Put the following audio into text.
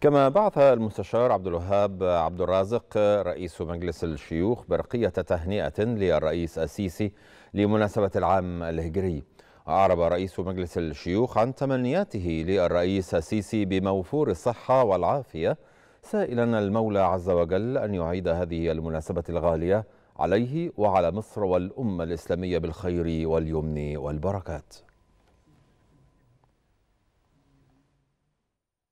كما بعث المستشار عبد الوهاب عبد الرازق رئيس مجلس الشيوخ برقية تهنئة للرئيس السيسي لمناسبة العام الهجري أعرب رئيس مجلس الشيوخ عن تمنياته للرئيس السيسي بموفور الصحة والعافية سائلا المولى عز وجل أن يعيد هذه المناسبة الغالية عليه وعلى مصر والأمة الإسلامية بالخير واليمن والبركات